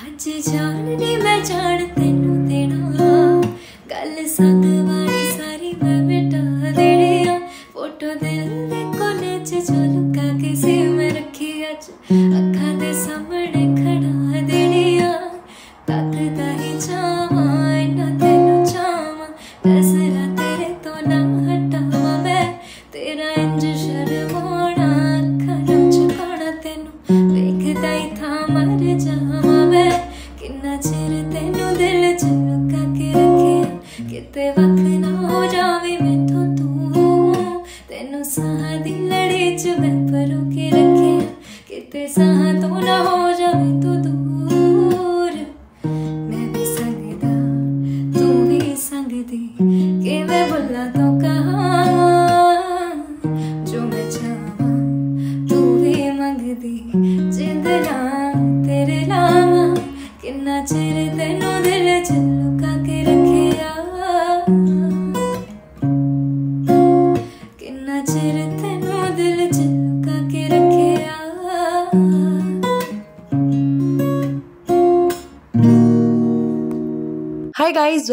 ਅੱਜ ਜਾਣ ਨਹੀਂ ਮੈਂ ਜਾਣ ਤੈਨੂੰ ਦੇਣਾ ਗੱਲ ਸੰਗ I'll the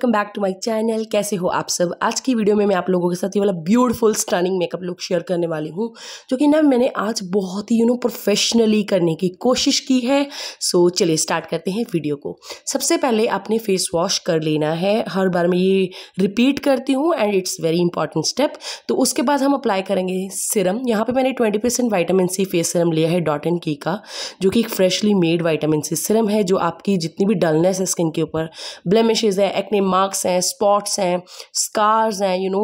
welcome back to my channel कैसे हो आप सब आज की वीडियो में मैं आप लोगों के साथ ये वाला beautiful stunning makeup look share करने वाली हूँ जो कि ना मैंने आज बहुत ही यू नो प्रोफेशनली करने की कोशिश की है सो चलिए स्टार्ट करते हैं वीडियो को सबसे पहले आपने फेस वॉश कर लेना है हर बार मैं ये रिपीट करती हूँ and it's very important step तो उसके बाद हम अप्लाई करेंगे सिरम यहाँ पर मैंने twenty percent vitamin C face serum लिया है डॉट एंड की का जो कि एक freshly made vitamin C serum है जो आपकी जितनी भी डलनेस है स्किन के ऊपर ब्लेमिशेज है एक्ने मार्क्स हैं स्पॉट्स हैं स्कार्स हैं यू नो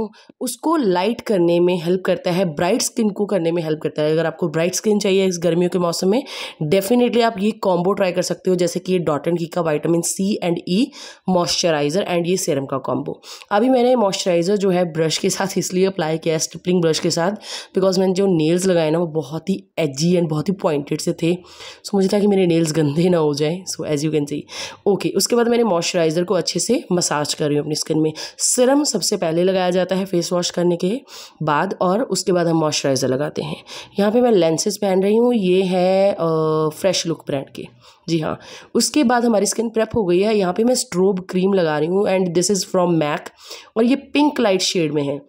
उसको लाइट करने में हेल्प करता है ब्राइट स्किन को करने में हेल्प करता है अगर आपको ब्राइट स्किन चाहिए इस गर्मियों के मौसम में डेफिनेटली आप ये कॉम्बो ट्राई कर सकते हो जैसे कि ये डॉट एंड की का vitamin C and E moisturiser and ये सीरम का कॉम्बो अभी मैंने मॉइस्चराइज़र जो है ब्रश के साथ इसलिए अप्लाई किया है स्टिपलिंग ब्रश के साथ बिकॉज मैंने जो नेल्स लगाए ना वो बहुत ही एजी एंड बहुत ही पॉइंटेड से थे सो मुझे था कि मेरे नेल्स गंदे ना हो जाए so as you can see okay उसके बाद मैंने मॉइस्चराइज़र को अच्छे से मसाज मसाज कर रही हूँ अपनी स्किन में सिरम सबसे पहले लगाया जाता है फेस वॉश करने के बाद और उसके बाद हम मॉइस्चराइज़र लगाते हैं यहाँ पे मैं लेंसेज पहन रही हूँ ये है फ्रेश लुक ब्रांड के जी हाँ उसके बाद हमारी स्किन प्रेप हो गई है यहाँ पर मैं स्ट्रोब क्रीम लगा रही हूँ and this is from MAC और ये पिंक लाइट शेड में है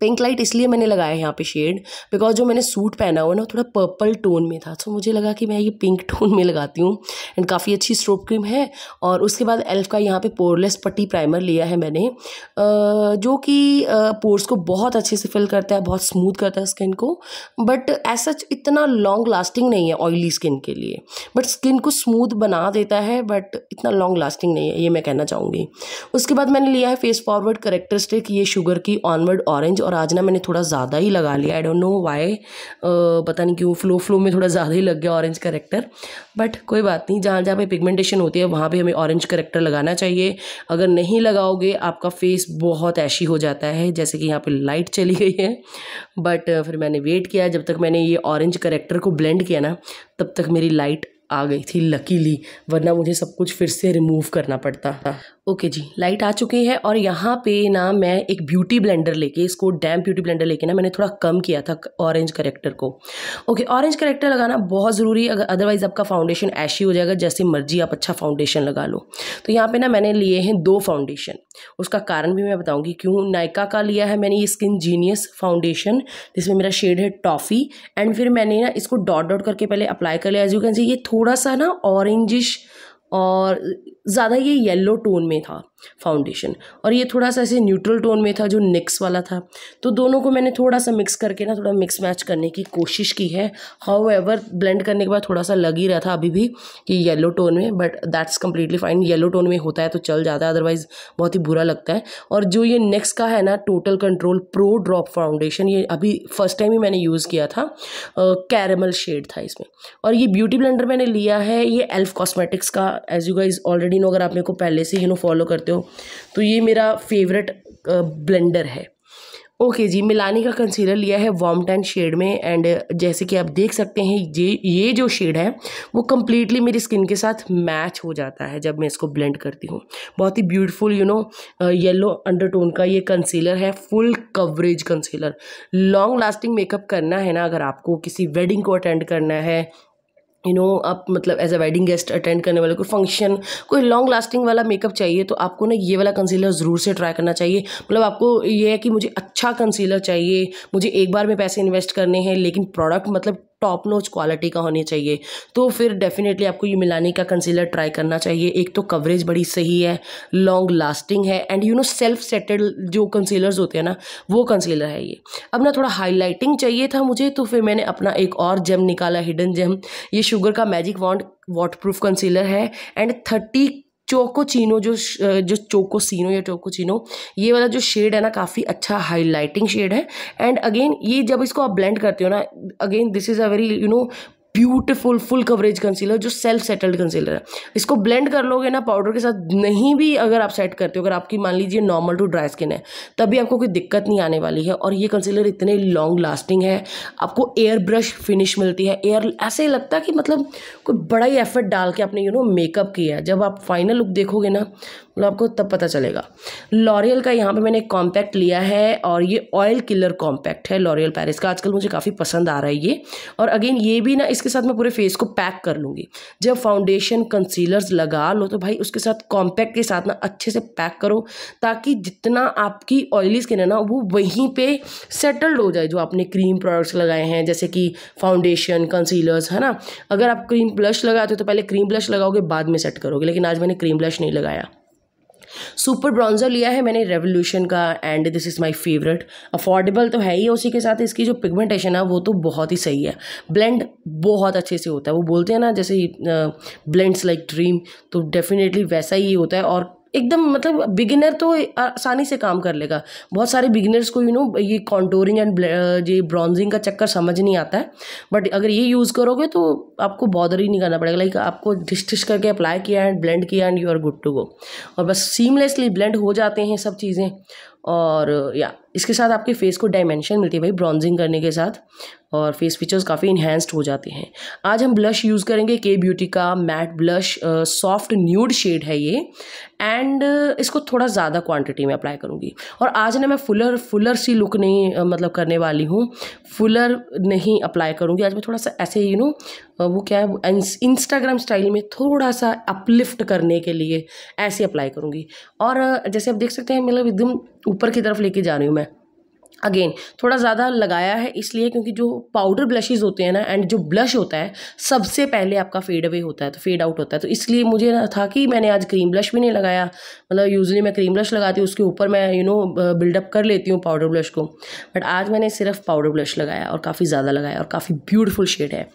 पिंक लाइट इसलिए मैंने लगाया यहाँ पे शेड बिकॉज जो मैंने सूट पहना हुआ ना थोड़ा पर्पल टोन में था सो मुझे लगा कि मैं ये पिंक टोन में लगाती हूँ एंड काफ़ी अच्छी स्ट्रोप क्रीम है और उसके बाद एल्फ का यहाँ पे पोरलेस पट्टी प्राइमर लिया है मैंने जो कि पोर्स को बहुत अच्छे से फिल करता है बहुत स्मूथ करता है स्किन को बट एज सच इतना लॉन्ग लास्टिंग नहीं है ऑयली स्किन के लिए बट स्किन को स्मूथ बना देता है बट इतना लॉन्ग लास्टिंग नहीं है ये मैं कहना चाहूँगी उसके बाद मैंने लिया है फेस फॉरवर्ड करेक्टरिस्टिक ये शुगर की ऑनवर्ड ऑरेंज और आज ना मैंने थोड़ा ज़्यादा ही लगा लिया आई डोंट नो वाई पता नहीं क्यों फ्लो फ्लो में थोड़ा ज़्यादा ही लग गया ऑरेंज करेक्टर बट कोई बात नहीं जहाँ जहाँ पे पिगमेंटेशन होती है वहाँ पर हमें ऑरेंज करेक्टर लगाना चाहिए अगर नहीं लगाओगे आपका फेस बहुत ऐशी हो जाता है जैसे कि यहाँ पर लाइट चली गई है बट फिर मैंने वेट किया जब तक मैंने ये ऑरेंज करेक्टर को ब्लेंड किया ना तब तक मेरी लाइट आ गई थी लकीली वरना मुझे सब कुछ फिर से रिमूव करना पड़ता ओके जी लाइट आ चुकी है और यहाँ पे ना मैं एक ब्यूटी ब्लेंडर लेके इसको डैम ब्यूटी ब्लेंडर लेके ना मैंने थोड़ा कम किया था ऑरेंज करेक्टर को ओके ऑरेंज करेक्टर लगाना बहुत ज़रूरी अगर अदरवाइज़ आपका फाउंडेशन ऐशी हो जाएगा जैसे मर्जी आप अच्छा फाउंडेशन लगा लो तो यहाँ पे ना मैंने लिए हैं दो फाउंडेशन उसका कारण भी मैं बताऊँगी क्यों नायका का लिया है मैंने ये स्किन जीनियस फाउंडेशन जिसमें मेरा शेड है टॉफ़ी एंड फिर मैंने ना इसको डॉट डॉट करके पहले अप्लाई कर लिया एज यू कैन सी ये थोड़ा सा ना ऑरेंजिश और ज़्यादा ये येलो टोन में था फाउंडेशन और ये थोड़ा सा ऐसे न्यूट्रल टोन में था जो निक्स वाला था तो दोनों को मैंने थोड़ा सा मिक्स करके ना थोड़ा मिक्स मैच करने की कोशिश की है हाउ एवर ब्लेंड करने के बाद थोड़ा सा लग ही रहा था अभी भी कि येलो टोन में but that's completely fine yellow tone में होता है तो चल जाता है अदरवाइज़ बहुत ही बुरा लगता है और जो ये नेक्स का है ना total control pro drop foundation ये अभी फर्स्ट टाइम ही मैंने यूज़ किया था कैरेमल शेड था इसमें और ये ब्यूटी ब्लेंडर मैंने लिया है ये एल्फ कॉस्मेटिक्स का as you guys already already know अगर आप मेरे को पहले से यू नो फॉलो करते हो तो ये मेरा फेवरेट ब्लेंडर है ओके okay जी मिलानी का कंसीलर लिया है वॉम टैन शेड में एंड जैसे कि आप देख सकते हैं ये ये जो शेड है वो कम्प्लीटली मेरी स्किन के साथ मैच हो जाता है जब मैं इसको ब्लेंड करती हूँ बहुत ही beautiful you know yellow undertone का ये कंसीलर है full coverage concealer long lasting makeup करना है ना अगर आपको किसी वेडिंग को अटेंड करना है यू you नो know, आप मतलब as a wedding guest attend करने वाले कोई फंक्शन कोई लॉन्ग लास्टिंग वाला मेकअप चाहिए तो आपको ना ये वाला कंसीलर ज़रूर से ट्राई करना चाहिए मतलब आपको ये है कि मुझे अच्छा कंसीलर चाहिए मुझे एक बार में पैसे इन्वेस्ट करने हैं लेकिन प्रोडक्ट मतलब टॉप नोच क्वालिटी का होनी चाहिए तो फिर डेफिनेटली आपको ये मिलानी का कंसीलर ट्राई करना चाहिए एक तो कवरेज बड़ी सही है लॉन्ग लास्टिंग है and you know self setted जो कंसीलर्स होते हैं ना वो कंसीलर है ये अब ना थोड़ा हाईलाइटिंग चाहिए था मुझे तो फिर मैंने अपना एक और जेम निकाला हिडन जेम ये शुगर का magic wand water proof concealer है एंड थर्टी चोको चीनो जो जो चोको सीनो या चोको चीनो ये वाला जो शेड है ना काफ़ी अच्छा हाईलाइटिंग शेड है एंड अगेन ये जब इसको आप ब्लेंड करते हो ना again this is a very you know beautiful full coverage concealer जो सेल्फ सेटल्ड कंसीलर है इसको ब्लेंड कर लोगे ना पाउडर के साथ नहीं भी अगर आप सेट करते हो अगर आपकी मान लीजिए नॉर्मल टू ड्राई स्किन है तभी आपको कोई दिक्कत नहीं आने वाली है और ये कंसीलर इतने लॉन्ग लास्टिंग है आपको एयर ब्रश फिनिश मिलती है एयर ऐसे ही लगता है कि मतलब कोई बड़ा ही एफर्ट डाल के आपने यू नो मेकअप किया है जब आप फाइनल लुक देखोगे ना मतलब आपको तब पता चलेगा लॉरियल का यहाँ पे मैंने कॉम्पैक्ट लिया है और ये ऑयल किलर कॉम्पैक्ट है लॉरियल पैरिस का आजकल मुझे काफ़ी पसंद आ रहा है ये और अगेन ये भी ना इसके साथ मैं पूरे फेस को पैक कर लूँगी जब फाउंडेशन कंसीलर्स लगा लो तो भाई उसके साथ कॉम्पैक्ट के साथ ना अच्छे से पैक करो ताकि जितना आपकी ऑयली स्किन है ना वो वहीं पर सेटल्ड हो जाए जो आपने क्रीम प्रोडक्ट्स लगाए हैं जैसे कि फाउंडेशन कंसीलर्स है ना अगर आप क्रीम ब्लश लगाते हो तो पहले क्रीम ब्लश लगाओगे बाद में सेट करोगे लेकिन आज मैंने क्रीम ब्लश नहीं लगाया सुपर ब्राउन्जर लिया है मैंने रेवोल्यूशन का and this is my favourite affordable तो है ही उसी के साथ इसकी जो पिगमेंटेशन है वो तो बहुत ही सही है ब्लेंड बहुत अच्छे से होता है वो बोलते हैं ना जैसे ब्लेंड्स लाइक ड्रीम तो डेफिनेटली वैसा ही होता है और एकदम मतलब बिगिनर तो आसानी से काम कर लेगा बहुत सारे बिगिनर्स को यू you नो know, ये कॉन्टोरिंग एंड ये ब्रॉन्जिंग का चक्कर समझ नहीं आता है बट अगर ये यूज़ करोगे तो आपको बॉदर ही नहीं करना पड़ेगा लाइक आपको डिश डिश करके अप्लाई किया एंड ब्लेंड किया and you are good to go और बस सीमलेसली ब्लेंड हो जाते हैं सब चीज़ें और या इसके साथ आपके फेस को डायमेंशन मिलती है भाई ब्रॉन्जिंग करने के साथ और फेस फीचर्स काफ़ी इन्हेंस्ड हो जाते हैं आज हम ब्लश यूज़ करेंगे के ब्यूटी का matte blush soft nude shade है ये एंड इसको थोड़ा ज़्यादा क्वांटिटी में अप्लाई करूँगी और आज ना मैं फुलर फुलर सी लुक नहीं मतलब करने वाली हूँ फुलर नहीं अप्लाई करूँगी आज मैं थोड़ा सा ऐसे यू नो वो क्या है इंस्टाग्राम स्टाइल में थोड़ा सा अपलिफ्ट करने के लिए ऐसे अप्लाई करूँगी और जैसे आप देख सकते हैं मतलब एकदम ऊपर की तरफ लेके जा रही हूँ मैं अगेन थोड़ा ज़्यादा लगाया है इसलिए क्योंकि जो पाउडर ब्लशेज़ होते हैं ना एंड जो ब्लश होता है सबसे पहले आपका फेड अवे होता है तो फेड आउट होता है तो इसलिए मुझे ना था कि मैंने आज क्रीम ब्लश भी नहीं लगाया मतलब यूजली मैं क्रीम ब्लश लगाती हूँ उसके ऊपर मैं यू नो बिल्डअप कर लेती हूँ पाउडर ब्लश को बट आज मैंने सिर्फ पाउडर ब्लश लगाया और काफ़ी ज़्यादा लगाया और काफ़ी ब्यूटिफुल शेड है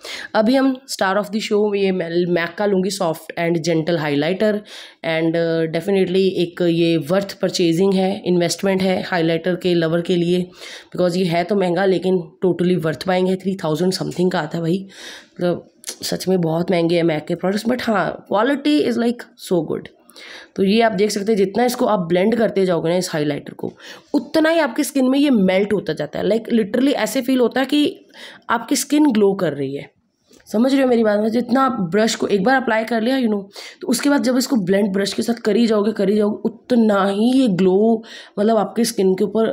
अभी हम स्टार ऑफ द शो ये मैक का लूँगी soft and gentle highlighter and definitely एक ये वर्थ परचेजिंग है इन्वेस्टमेंट है हाईलाइटर के लवर के लिए बिकॉज ये है तो महंगा लेकिन टोटली वर्थ बाइंग है थ्री थाउजेंड समथिंग का आता है भाई मतलब सच में बहुत महंगे हैं मैक के प्रोडक्ट्स बट हाँ quality is like so good तो ये आप देख सकते हैं जितना इसको आप ब्लेंड करते जाओगे ना इस हाइलाइटर को उतना ही आपकी स्किन में ये मेल्ट होता जाता है लाइक like, लिटरली ऐसे फील होता है कि आपकी स्किन ग्लो कर रही है समझ रहे हो मेरी बात में मतलब जितना आप ब्रश को एक बार अप्लाई कर लिया यू नो तो उसके बाद जब इसको ब्लेंड ब्रश के साथ करी जाओगे करी जाओगे उतना ही ये ग्लो मतलब आपके स्किन के ऊपर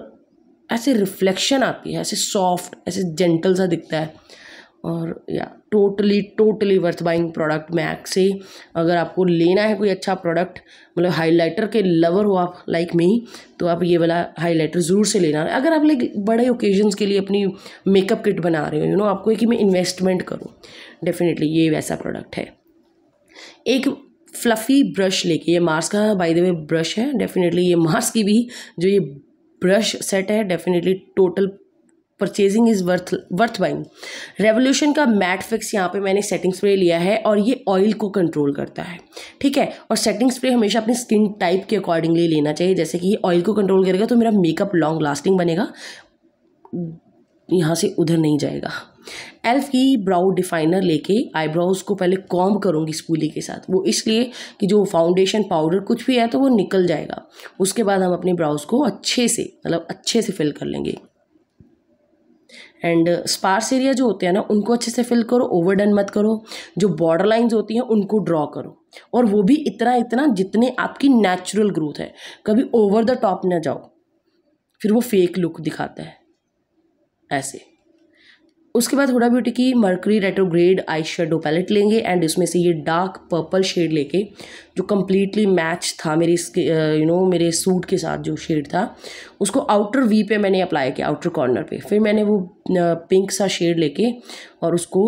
ऐसे रिफ्लेक्शन आती है ऐसे सॉफ्ट ऐसे जेंटल सा दिखता है और या totally totally worth buying product MAC से अगर आपको लेना है कोई अच्छा प्रोडक्ट मतलब हाइलाइटर के लवर हो आप लाइक मी तो आप ये वाला हाइलाइटर ज़रूर से लेना अगर आप लाइक बड़े ओकेजन्स के लिए अपनी मेकअप किट बना रहे हो यू नो आपको कि मैं इन्वेस्टमेंट करूँ डेफिनेटली ये वैसा प्रोडक्ट है एक फ्लफ़ी ब्रश लेके ये मार्स का बाय द वे ब्रश है डेफिनेटली ये मार्स की भी जो ये ब्रश सेट है definitely total purchasing is worth worth buying Revolution का मैट फिक्स यहाँ पे मैंने सेटिंग स्प्रे लिया है और ये ऑयल को कंट्रोल करता है ठीक है और सेटिंग स्प्रे हमेशा अपनी स्किन टाइप के अकॉर्डिंगली लेना चाहिए जैसे कि ये ऑयल को कंट्रोल करेगा तो मेरा मेकअप लॉन्ग लास्टिंग बनेगा यहाँ से उधर नहीं जाएगा एल्फ की ब्राउ डिफाइनर लेके आईब्राउज़ को पहले कॉम करूँगी स्पूली के साथ वो इसलिए कि जो फाउंडेशन पाउडर कुछ भी है तो वो निकल जाएगा उसके बाद हम अपने ब्राउज़ को अच्छे से मतलब अच्छे से फिल कर लेंगे एंड स्पार्स एरिया जो होते हैं ना उनको अच्छे से फिल करो ओवरडन मत करो जो बॉर्डर लाइंस होती हैं उनको ड्रॉ करो और वो भी इतना इतना जितने आपकी नेचुरल ग्रोथ है कभी ओवर द टॉप ना जाओ फिर वो फेक लुक दिखाता है ऐसे उसके बाद हुडा ब्यूटी की mercury retrograde eye shadow palette लेंगे एंड इसमें से ये डार्क पर्पल शेड लेके जो कम्प्लीटली मैच था मेरे इसके यू नो मेरे सूट के साथ जो शेड था उसको आउटर वी पे मैंने अप्लाई किया आउटर कॉर्नर पे फिर मैंने वो पिंक सा शेड लेके और उसको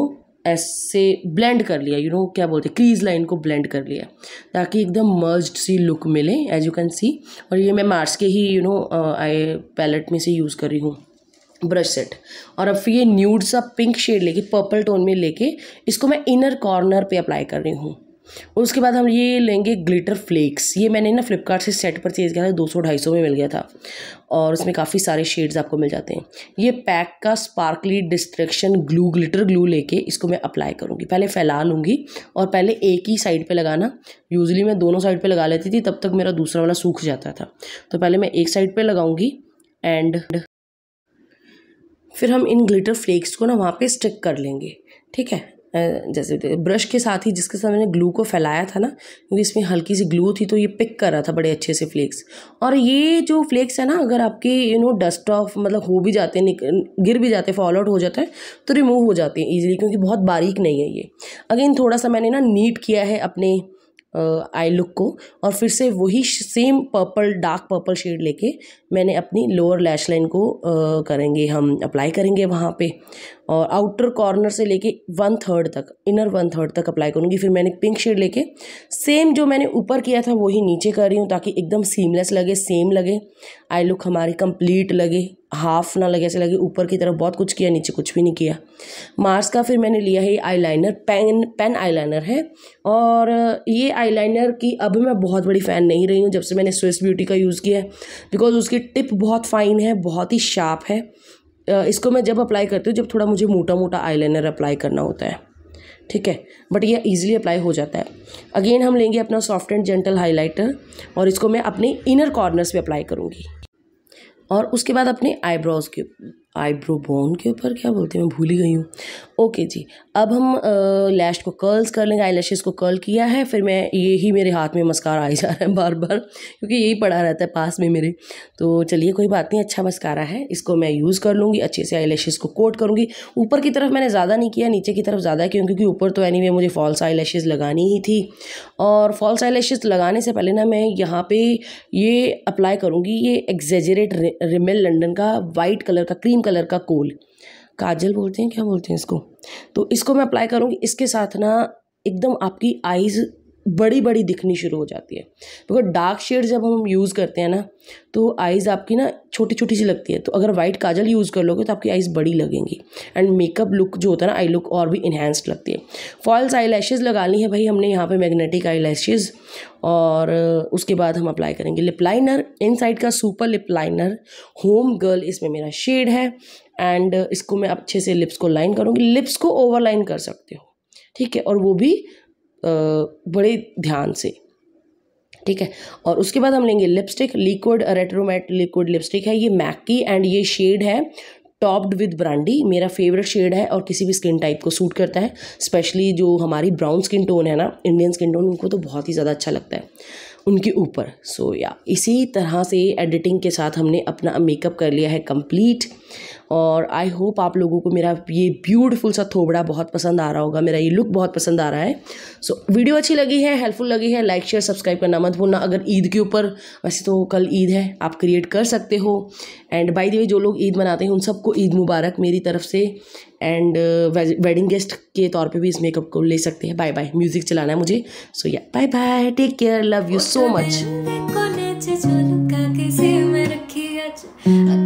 ऐसे ब्लेंड कर लिया यू you नो know, क्या बोलते हैं क्रीज लाइन को ब्लेंड कर लिया ताकि एकदम मर्ज सी लुक मिले एज यू कैन सी और ये मैं मार्स के ही यू नो आई पैलेट में से यूज़ कर रही हूँ ब्रश सेट और अब फिर ये न्यूड सा पिंक शेड लेके पर्पल टोन में लेके इसको मैं इनर कॉर्नर पे अप्लाई कर रही हूँ और उसके बाद हम ये लेंगे ग्लिटर फ्लेक्स ये मैंने ना फ्लिपकार्ट से सेट परचेज़ किया था दो सौ ढाई सौ में मिल गया था और उसमें काफ़ी सारे शेड्स आपको मिल जाते हैं ये पैक का sparkly distraction glue glitter glue लेके इसको मैं अप्लाई करूँगी पहले फैला लूँगी और पहले एक ही साइड पर लगाना यूजली मैं दोनों साइड पर लगा लेती थी तब तक मेरा दूसरा वाला सूख जाता था तो पहले मैं एक साइड पर लगाऊँगी एंड फिर हम इन ग्लिटर फ्लेक्स को ना वहाँ पे स्टिक कर लेंगे ठीक है जैसे ब्रश के साथ ही जिसके साथ मैंने ग्लू को फैलाया था ना क्योंकि इसमें हल्की सी ग्लू थी तो ये पिक कर रहा था बड़े अच्छे से फ्लेक्स और ये जो फ्लेक्स है ना अगर आपके यू नो डस्ट ऑफ मतलब हो भी जाते हैं गिर भी जाते हैं फॉल आउट तो हो जाते हैं तो रिमूव हो जाते हैं ईजिली क्योंकि बहुत बारीक नहीं है ये अगेन थोड़ा सा मैंने ना नीट किया है अपने आई लुक को और फिर से वही same purple dark purple shade लेके मैंने अपनी लोअर लैश लाइन को करेंगे हम अप्लाई करेंगे वहाँ पे और आउटर कॉर्नर से लेके वन थर्ड तक इनर वन थर्ड तक अप्लाई करूँगी फिर मैंने पिंक शेड लेके सेम जो मैंने ऊपर किया था वही नीचे कर रही हूँ ताकि एकदम सीमलेस लगे सेम लगे आई लुक हमारी कंप्लीट लगे हाफ ना लगे ऐसे लगे ऊपर की तरफ बहुत कुछ किया नीचे कुछ भी नहीं किया मार्स का फिर मैंने लिया है लाइनर पेन पेन आई है और ये आई की अब मैं बहुत बड़ी फ़ैन नहीं रही हूँ जब से मैंने स्विस ब्यूटी का यूज़ किया है बिकॉज उसकी टिप बहुत फाइन है बहुत ही शार्प है इसको मैं जब अप्लाई करती हूँ जब थोड़ा मुझे मोटा मोटा आईलाइनर अप्लाई करना होता है ठीक है बट ये इजीली अप्लाई हो जाता है अगेन हम लेंगे अपना सॉफ्ट एंड जेंटल हाइलाइटर और इसको मैं अपने इनर कॉर्नर्स पे अप्लाई करूँगी और उसके बाद अपने आईब्रोज़ के आईब्रो बोन के ऊपर क्या बोलते हैं मैं भूल ही गई हूँ ओके जी अब हम लैश को कर्ल्स कर लेंगे आई को कर्ल किया है फिर मैं ये ही मेरे हाथ में मस्कारा आ जा रहा है बार बार क्योंकि यही पड़ा रहता है पास में मेरे तो चलिए कोई बात नहीं अच्छा मस्कारा है इसको मैं यूज़ कर लूँगी अच्छे से आई को कोट करूँगी ऊपर की तरफ मैंने ज़्यादा नहीं किया नीचे की तरफ ज़्यादा किया क्योंकि ऊपर तो एनी मुझे फॉल्स आई लगानी ही थी और फॉल्स आई लगाने से पहले ना मैं यहाँ पर ये अप्लाई करूँगी ये एग्जेजरेट रिमेल लंडन का वाइट कलर का क्रीम पिंक कलर का कोल काजल बोलते हैं क्या बोलते हैं इसको तो इसको मैं अप्लाई करूँगी इसके साथ ना एकदम आपकी आइज़ बड़ी बड़ी दिखनी शुरू हो जाती है बिकॉज डार्क शेड जब हम यूज़ करते हैं ना तो आइज़ आपकी ना छोटी छोटी सी लगती है तो अगर वाइट काजल यूज़ कर लोगे तो आपकी आइज़ बड़ी लगेंगी एंड मेकअप लुक जो होता है ना आई लुक और भी इन्हेंस्ड लगती है फॉल्स आई लैशेज़ लगानी है भाई हमने यहाँ पे मैग्नेटिक आई लैशेज़ और उसके बाद हम अप्लाई करेंगे लिप लाइनर इन का super lip liner home girl इसमें मेरा शेड है एंड इसको मैं अच्छे से लिप्स को लाइन करूँगी लिप्स को ओवर लाइन कर सकते हो ठीक है और वो भी बड़े ध्यान से ठीक है और उसके बाद हम लेंगे lipstick liquid retro matte liquid lipstick है ये मैक की एंड ये शेड है टॉप्ड विद ब्रांडी मेरा फेवरेट शेड है और किसी भी स्किन टाइप को सूट करता है स्पेशली जो हमारी ब्राउन स्किन टोन है ना इंडियन स्किन टोन उनको तो बहुत ही ज़्यादा अच्छा लगता है उनके ऊपर सो या इसी तरह से एडिटिंग के साथ हमने अपना मेकअप कर लिया है कंप्लीट और आई होप आप लोगों को मेरा ये ब्यूटीफुल सा थोबड़ा बहुत पसंद आ रहा होगा मेरा ये लुक बहुत पसंद आ रहा है सो so, वीडियो अच्छी लगी है हेल्पफुल लगी है लाइक शेयर सब्सक्राइब करना मत भूलना अगर ईद के ऊपर वैसे तो कल ईद है आप क्रिएट कर सकते हो एंड बाई दे वे जो लोग ईद मनाते हैं उन सबको ईद मुबारक मेरी तरफ से एंड वेडिंग गेस्ट के तौर पे भी इस मेकअप को ले सकते हैं बाय बाय म्यूज़िक चलाना है मुझे सो या bye bye take care love you so much